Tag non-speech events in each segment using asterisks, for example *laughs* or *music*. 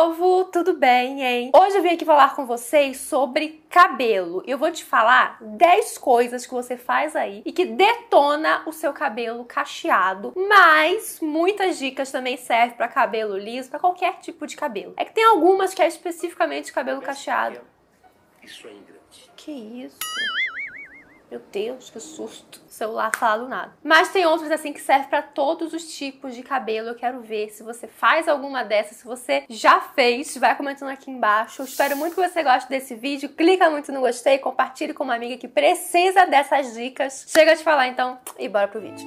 povo, tudo bem, hein? Hoje eu vim aqui falar com vocês sobre cabelo. Eu vou te falar 10 coisas que você faz aí e que detona o seu cabelo cacheado, mas muitas dicas também servem para cabelo liso, para qualquer tipo de cabelo. É que tem algumas que é especificamente cabelo cacheado. Isso é ingrande. Que isso? Meu Deus, que susto. O celular falar do nada. Mas tem outros assim que servem para todos os tipos de cabelo. Eu quero ver se você faz alguma dessas, se você já fez, vai comentando aqui embaixo. Eu espero muito que você goste desse vídeo. Clica muito no gostei, compartilhe com uma amiga que precisa dessas dicas. Chega de falar então e bora pro vídeo.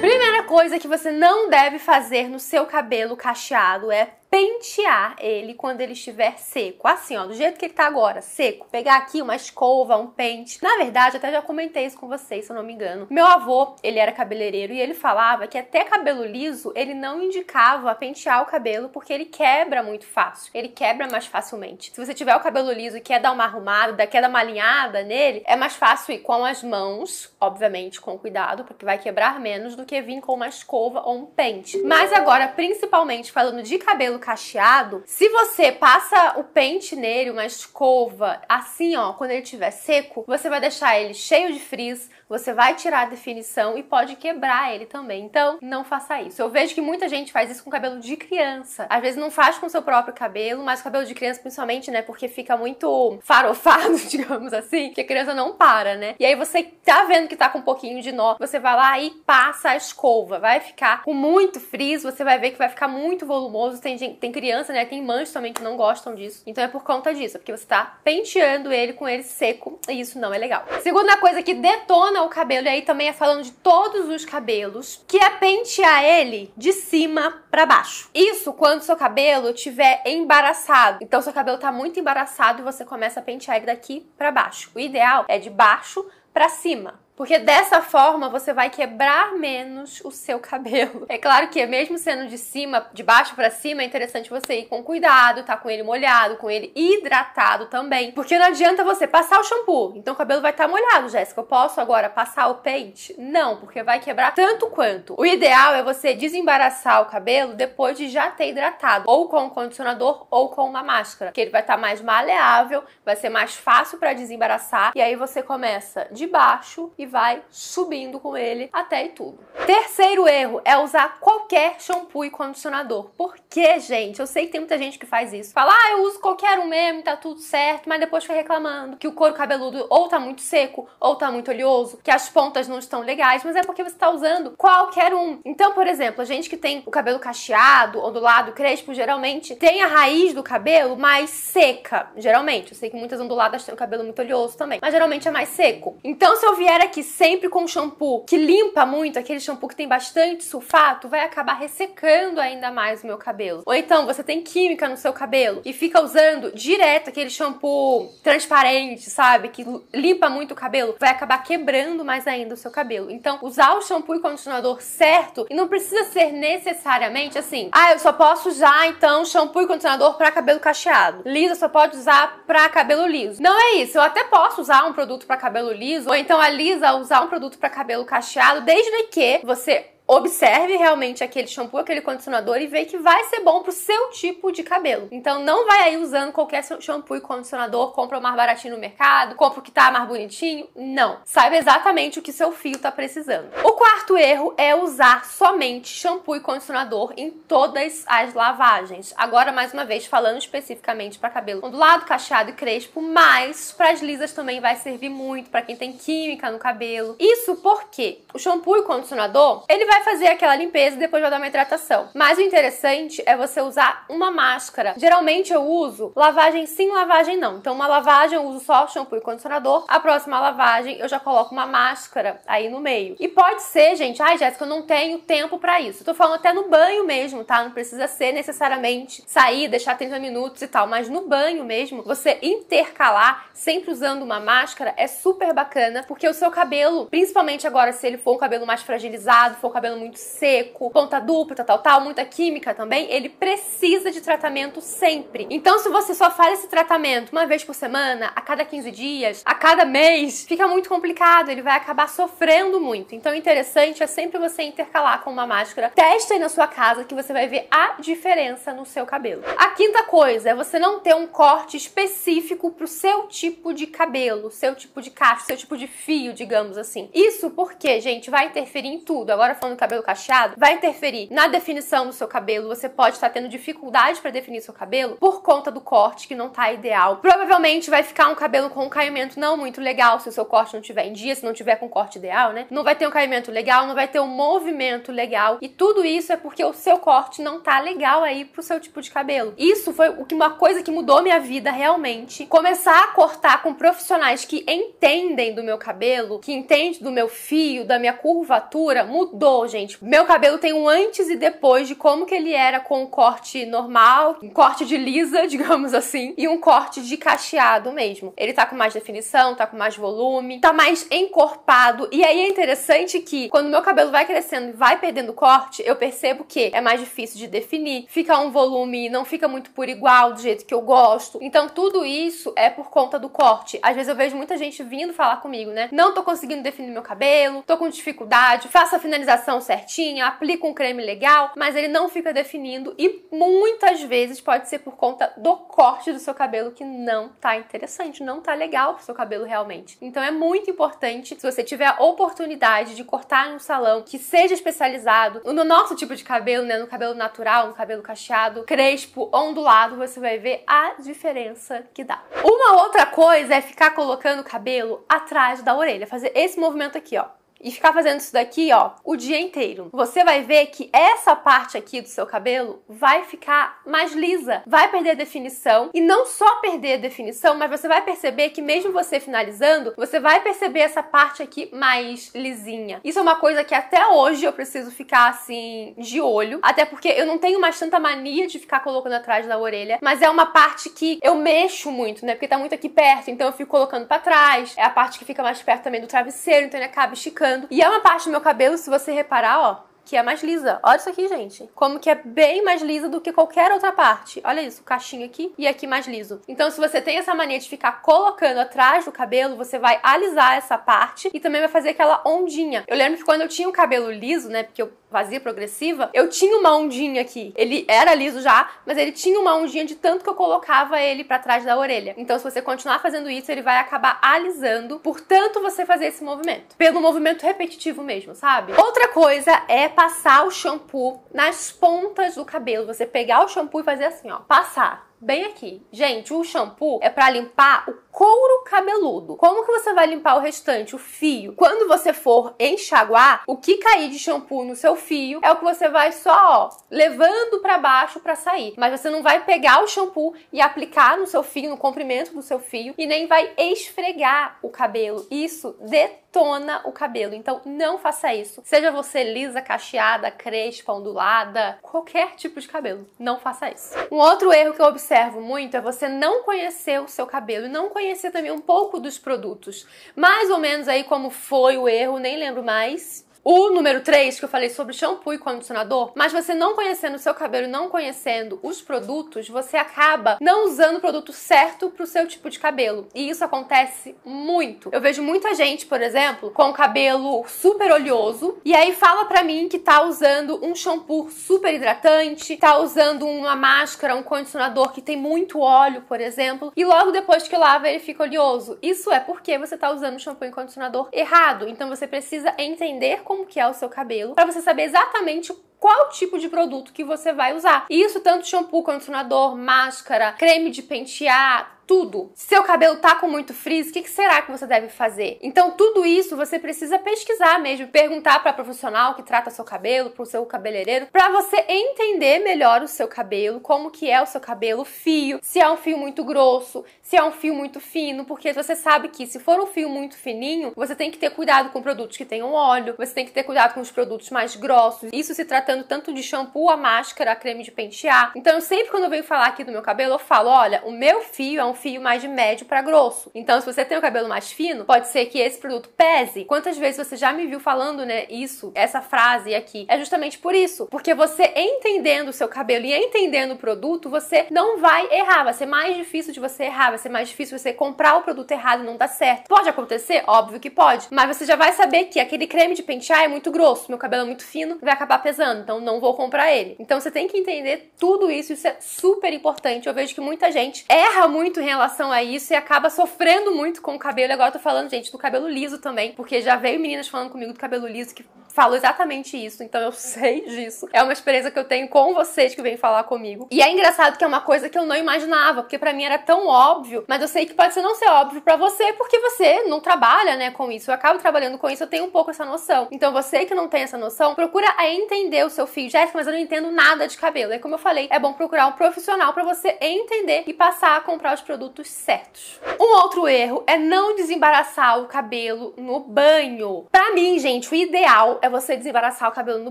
Primeira coisa que você não deve fazer no seu cabelo cacheado é pentear ele quando ele estiver seco, assim, ó, do jeito que ele tá agora, seco. Pegar aqui uma escova, um pente. Na verdade, até já comentei isso com vocês, se eu não me engano. Meu avô, ele era cabeleireiro e ele falava que até cabelo liso, ele não indicava pentear o cabelo porque ele quebra muito fácil. Ele quebra mais facilmente. Se você tiver o cabelo liso e quer dar uma arrumada, quer dar uma alinhada nele, é mais fácil ir com as mãos, obviamente com cuidado, porque vai quebrar menos do que vir com uma escova ou um pente. Mas agora, principalmente falando de cabelo cabelo cacheado, se você passa o pente nele, uma escova, assim ó, quando ele estiver seco, você vai deixar ele cheio de frizz, você vai tirar a definição e pode quebrar ele também. Então, não faça isso. Eu vejo que muita gente faz isso com cabelo de criança. Às vezes não faz com o seu próprio cabelo, mas o cabelo de criança principalmente, né, porque fica muito farofado, *laughs* digamos assim, que a criança não para, né? E aí você tá vendo que tá com um pouquinho de nó, você vai lá e passa a escova. Vai ficar com muito frizz, você vai ver que vai ficar muito volumoso, tem gente tem, tem criança, né? Tem mães também que não gostam disso. Então é por conta disso, é porque você tá penteando ele com ele seco e isso não é legal. Segunda coisa que detona o cabelo, e aí também é falando de todos os cabelos, que é pentear ele de cima para baixo. Isso quando seu cabelo tiver embaraçado. Então seu cabelo tá muito embaraçado e você começa a pentear ele daqui para baixo. O ideal é de baixo para cima, porque dessa forma você vai quebrar menos o seu cabelo. É claro que mesmo sendo de cima, de baixo para cima, é interessante você ir com cuidado, tá com ele molhado, com ele hidratado também. Porque não adianta você passar o shampoo, então o cabelo vai estar tá molhado, Jéssica. Eu posso agora passar o pente? Não, porque vai quebrar tanto quanto. O ideal é você desembaraçar o cabelo depois de já ter hidratado, ou com um condicionador ou com uma máscara, que ele vai estar tá mais maleável, vai ser mais fácil para desembaraçar. E aí você começa de baixo e vai subindo com ele até e tudo. Terceiro erro é usar qualquer shampoo e condicionador. Por que, gente? Eu sei que tem muita gente que faz isso. Fala, ah, eu uso qualquer um mesmo, tá tudo certo, mas depois fica reclamando que o couro cabeludo ou tá muito seco, ou tá muito oleoso, que as pontas não estão legais, mas é porque você tá usando qualquer um. Então, por exemplo, a gente que tem o cabelo cacheado, ondulado, crespo, geralmente tem a raiz do cabelo mais seca. Geralmente, eu sei que muitas onduladas têm o cabelo muito oleoso também, mas geralmente é mais seco. Então, se eu vier aqui sempre com shampoo que limpa muito, aquele shampoo que tem bastante sulfato, vai acabar ressecando ainda mais o meu cabelo. Ou então você tem química no seu cabelo e fica usando direto aquele shampoo transparente, sabe? Que limpa muito o cabelo, vai acabar quebrando mais ainda o seu cabelo. Então, usar o shampoo e condicionador certo e não precisa ser necessariamente assim, ah, eu só posso usar então shampoo e condicionador para cabelo cacheado. Lisa só pode usar para cabelo liso. Não é isso. Eu até posso usar um produto para cabelo liso, ou então a Lisa a usar um produto para cabelo cacheado, desde que você observe realmente aquele shampoo, aquele condicionador e vê que vai ser bom pro seu tipo de cabelo. Então não vai aí usando qualquer shampoo e condicionador, compra o mais baratinho no mercado, compra o que tá mais bonitinho. Não. Saiba exatamente o que seu fio tá precisando. O quarto erro é usar somente shampoo e condicionador em todas as lavagens. Agora, mais uma vez, falando especificamente para cabelo ondulado, cacheado e crespo, mas para as lisas também vai servir muito, para quem tem química no cabelo. Isso porque o shampoo e condicionador, ele vai vai fazer aquela limpeza e depois vai dar uma hidratação. Mas o interessante é você usar uma máscara. Geralmente eu uso lavagem sim, lavagem não. Então, uma lavagem eu uso só shampoo e condicionador. A próxima lavagem eu já coloco uma máscara aí no meio. E pode ser, gente, ai, ah, Jéssica, eu não tenho tempo para isso. Eu tô falando até no banho mesmo, tá? Não precisa ser necessariamente sair, deixar 30 minutos e tal, mas no banho mesmo, você intercalar sempre usando uma máscara é super bacana, porque o seu cabelo, principalmente agora se ele for um cabelo mais fragilizado, for um cabelo cabelo muito seco, ponta dupla, tal, tal, muita química também, ele precisa de tratamento sempre. Então, se você só faz esse tratamento uma vez por semana, a cada 15 dias, a cada mês, fica muito complicado, ele vai acabar sofrendo muito. Então, interessante é sempre você intercalar com uma máscara. Testa aí na sua casa que você vai ver a diferença no seu cabelo. A quinta coisa é você não ter um corte específico pro seu tipo de cabelo, seu tipo de cacho, seu tipo de fio, digamos assim. Isso porque, gente, vai interferir em tudo. Agora falando cabelo cacheado vai interferir na definição do seu cabelo. Você pode estar tendo dificuldade para definir seu cabelo por conta do corte que não tá ideal. Provavelmente vai ficar um cabelo com um caimento não muito legal se o seu corte não tiver em dia, se não tiver com corte ideal, né? Não vai ter um caimento legal, não vai ter um movimento legal. E tudo isso é porque o seu corte não tá legal aí pro seu tipo de cabelo. Isso foi o que uma coisa que mudou minha vida realmente. Começar a cortar com profissionais que entendem do meu cabelo, que entendem do meu fio, da minha curvatura, mudou, gente. Meu cabelo tem um antes e depois de como que ele era com o um corte normal, um corte de lisa, *laughs* digamos assim, e um corte de cacheado mesmo. Ele tá com mais definição, tá com mais volume, tá mais encorpado. E aí é interessante que quando meu cabelo vai crescendo e vai perdendo corte, eu percebo que é mais difícil de definir, fica um volume, não fica muito por igual do jeito que eu gosto. Então tudo isso é por conta do corte. Às vezes eu vejo muita gente vindo falar comigo, né? Não tô conseguindo definir meu cabelo, tô com dificuldade, faço a finalização hidratação certinha, aplica um creme legal, mas ele não fica definindo e muitas vezes pode ser por conta do corte do seu cabelo que não tá interessante, não tá legal pro seu cabelo realmente. Então é muito importante, se você tiver a oportunidade de cortar em um salão que seja especializado no nosso tipo de cabelo, né, no cabelo natural, no cabelo cacheado, crespo, ondulado, você vai ver a diferença que dá. Uma outra coisa é ficar colocando o cabelo atrás da orelha, fazer esse movimento aqui, ó e ficar fazendo isso daqui, ó, o dia inteiro, você vai ver que essa parte aqui do seu cabelo vai ficar mais lisa, vai perder definição e não só perder definição, mas você vai perceber que mesmo você finalizando, você vai perceber essa parte aqui mais lisinha. Isso é uma coisa que até hoje eu preciso ficar assim de olho, até porque eu não tenho mais tanta mania de ficar colocando atrás da orelha, mas é uma parte que eu mexo muito, né? Porque tá muito aqui perto, então eu fico colocando para trás. É a parte que fica mais perto também do travesseiro, então ele acaba esticando e é uma parte do meu cabelo, se você reparar, ó, que é mais lisa. Olha isso aqui, gente. Como que é bem mais lisa do que qualquer outra parte. Olha isso, cachinho aqui e aqui mais liso. Então, se você tem essa mania de ficar colocando atrás do cabelo, você vai alisar essa parte e também vai fazer aquela ondinha. Eu lembro que quando eu tinha o cabelo liso, né, porque eu vazia, progressiva, eu tinha uma ondinha aqui. Ele era liso já, mas ele tinha uma ondinha de tanto que eu colocava ele para trás da orelha. Então, se você continuar fazendo isso, ele vai acabar alisando, por tanto você fazer esse movimento. Pelo movimento repetitivo mesmo, sabe? Outra coisa é passar o shampoo nas pontas do cabelo. Você pegar o shampoo e fazer assim, ó. Passar bem aqui. Gente, o shampoo é para limpar o couro cabeludo. Como que você vai limpar o restante, o fio? Quando você for enxaguar, o que cair de shampoo no seu fio é o que você vai só, ó, levando para baixo para sair. Mas você não vai pegar o shampoo e aplicar no seu fio, no comprimento do seu fio e nem vai esfregar o cabelo. Isso detém tona o cabelo. Então não faça isso. Seja você lisa, cacheada, crespa, ondulada, qualquer tipo de cabelo, não faça isso. Um outro erro que eu observo muito é você não conhecer o seu cabelo e não conhecer também um pouco dos produtos. Mais ou menos aí como foi o erro, nem lembro mais o número 3, que eu falei sobre shampoo e condicionador, mas você não conhecendo o seu cabelo, não conhecendo os produtos, você acaba não usando o produto certo pro seu tipo de cabelo. E isso acontece muito. Eu vejo muita gente, por exemplo, com cabelo super oleoso e aí fala para mim que tá usando um shampoo super hidratante, tá usando uma máscara, um condicionador que tem muito óleo, por exemplo, e logo depois que lava ele fica oleoso. Isso é porque você tá usando shampoo e condicionador errado. Então você precisa entender como como que é o seu cabelo, para você saber exatamente qual tipo de produto que você vai usar. isso tanto shampoo, condicionador, máscara, creme de pentear, tudo. seu cabelo tá com muito frizz, o que, que, será que você deve fazer? Então, tudo isso você precisa pesquisar mesmo, perguntar para profissional que trata seu cabelo, para o seu cabeleireiro, para você entender melhor o seu cabelo, como que é o seu cabelo, fio, se é um fio muito grosso, se é um fio muito fino, porque você sabe que se for um fio muito fininho, você tem que ter cuidado com produtos que tenham óleo, você tem que ter cuidado com os produtos mais grossos. Isso se tratando tanto de shampoo, a máscara, a creme de pentear. Então, eu sempre quando eu venho falar aqui do meu cabelo, eu falo: olha, o meu fio é um fio mais de médio para grosso. Então, se você tem o cabelo mais fino, pode ser que esse produto pese. Quantas vezes você já me viu falando, né, isso, essa frase aqui? É justamente por isso. Porque você entendendo o seu cabelo e entendendo o produto, você não vai errar. Vai ser mais difícil de você errar vai ser mais difícil você comprar o produto errado e não dar certo. Pode acontecer? Óbvio que pode. Mas você já vai saber que aquele creme de pentear é muito grosso, meu cabelo é muito fino, vai acabar pesando, então não vou comprar ele. Então você tem que entender tudo isso, isso é super importante. Eu vejo que muita gente erra muito em relação a isso e acaba sofrendo muito com o cabelo. Agora eu tô falando, gente, do cabelo liso também, porque já veio meninas falando comigo do cabelo liso que falo exatamente isso, então eu *laughs* sei disso. É uma experiência que eu tenho com vocês que vêm falar comigo. E é engraçado que é uma coisa que eu não imaginava, porque para mim era tão óbvio, mas eu sei que pode ser não ser óbvio para você, porque você não trabalha, né, com isso. Eu acabo trabalhando com isso, eu tenho um pouco essa noção. Então você que não tem essa noção, procura entender o seu fio. Jéssica, mas eu não entendo nada de cabelo. É como eu falei, é bom procurar um profissional para você entender e passar a comprar os produtos certos. Um outro erro é não desembaraçar o cabelo no banho. Para mim, gente, o ideal é é você desembaraçar o cabelo no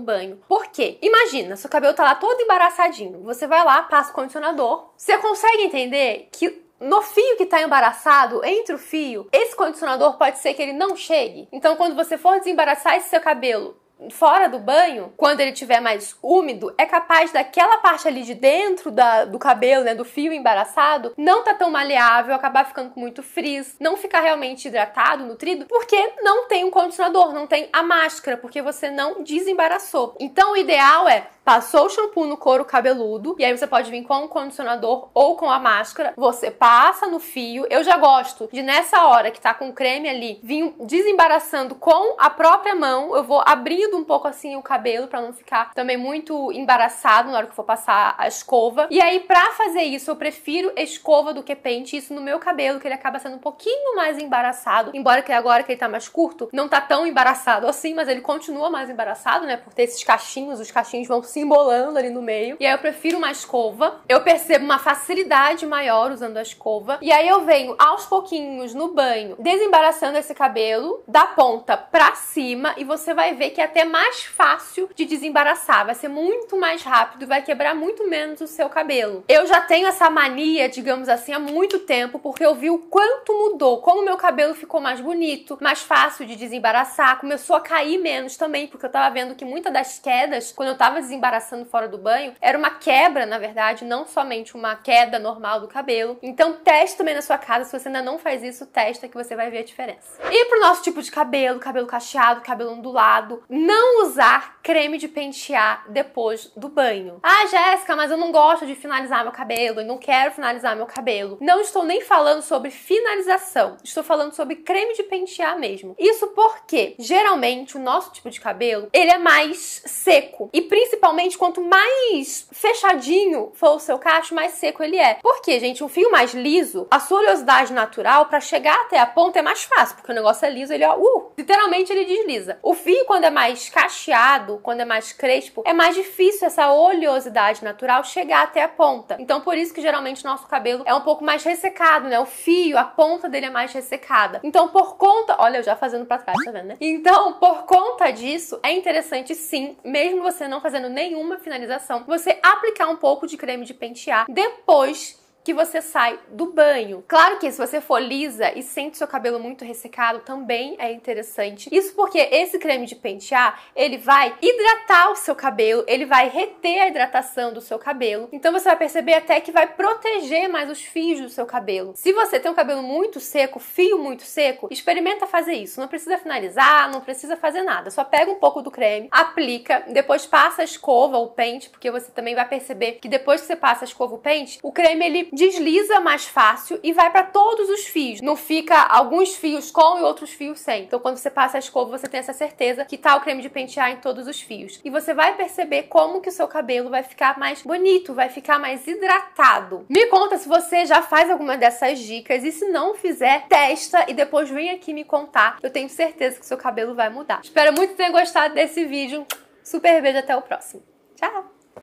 banho. Por quê? Imagina, seu cabelo tá lá todo embaraçadinho. Você vai lá, passa o condicionador. Você consegue entender que no fio que está embaraçado, entre o fio, esse condicionador pode ser que ele não chegue. Então, quando você for desembaraçar esse seu cabelo fora do banho, quando ele tiver mais úmido, é capaz daquela parte ali de dentro da, do cabelo, né, do fio embaraçado, não tá tão maleável, acabar ficando com muito frizz, não ficar realmente hidratado, nutrido, porque não tem um condicionador, não tem a máscara, porque você não desembaraçou. Então o ideal é passou o shampoo no couro cabeludo, e aí você pode vir com o condicionador ou com a máscara, você passa no fio. Eu já gosto de nessa hora que tá com o creme ali, vim desembaraçando com a própria mão, eu vou abrindo um pouco assim o cabelo para não ficar também muito embaraçado na hora que for passar a escova. E aí para fazer isso, eu prefiro escova do que pente, isso no meu cabelo que ele acaba sendo um pouquinho mais embaraçado, embora que agora que ele tá mais curto, não tá tão embaraçado assim, mas ele continua mais embaraçado, né, por ter esses cachinhos, os cachinhos vão se se embolando ali no meio. E aí eu prefiro uma escova. Eu percebo uma facilidade maior usando a escova. E aí eu venho aos pouquinhos no banho, desembaraçando esse cabelo da ponta pra cima e você vai ver que é até mais fácil de desembaraçar. Vai ser muito mais rápido, vai quebrar muito menos o seu cabelo. Eu já tenho essa mania, digamos assim, há muito tempo, porque eu vi o quanto mudou, como meu cabelo ficou mais bonito, mais fácil de desembaraçar, começou a cair menos também, porque eu tava vendo que muitas das quedas, quando eu tava desembaraçando, embaraçando fora do banho, era uma quebra, na verdade, não somente uma queda normal do cabelo. Então teste também na sua casa, se você ainda não faz isso, testa que você vai ver a diferença. E pro nosso tipo de cabelo, cabelo cacheado, cabelo ondulado, não usar creme de pentear depois do banho. Ah, Jéssica, mas eu não gosto de finalizar meu cabelo, eu não quero finalizar meu cabelo. Não estou nem falando sobre finalização, estou falando sobre creme de pentear mesmo. Isso porque geralmente o nosso tipo de cabelo, ele é mais seco e principalmente quanto mais fechadinho for o seu cacho, mais seco ele é. Porque, gente, um fio mais liso, a sua oleosidade natural, para chegar até a ponta, é mais fácil, porque o negócio é liso, ele ó, uh, literalmente ele desliza. O fio, quando é mais cacheado, quando é mais crespo, é mais difícil essa oleosidade natural chegar até a ponta. Então, por isso que geralmente nosso cabelo é um pouco mais ressecado, né? O fio, a ponta dele é mais ressecada. Então, por conta. Olha, eu já fazendo pra trás, tá vendo, né? Então, por conta disso, é interessante sim, mesmo você não fazendo nenhuma finalização, você aplicar um pouco de creme de pentear depois que você sai do banho. Claro que se você for lisa e sente seu cabelo muito ressecado, também é interessante. Isso porque esse creme de pentear, ele vai hidratar o seu cabelo, ele vai reter a hidratação do seu cabelo. Então você vai perceber até que vai proteger mais os fios do seu cabelo. Se você tem um cabelo muito seco, fio muito seco, experimenta fazer isso. Não precisa finalizar, não precisa fazer nada. Só pega um pouco do creme, aplica, depois passa a escova, o pente, porque você também vai perceber que depois que você passa a escova, o pente, o creme ele desliza mais fácil e vai para todos os fios. Não fica alguns fios com e outros fios sem. Então, quando você passa a escova, você tem essa certeza que tá o creme de pentear em todos os fios. E você vai perceber como que o seu cabelo vai ficar mais bonito, vai ficar mais hidratado. Me conta se você já faz alguma dessas dicas e se não fizer, testa e depois vem aqui me contar. Eu tenho certeza que seu cabelo vai mudar. Espero muito que tenha gostado desse vídeo. Super beijo, até o próximo. Tchau!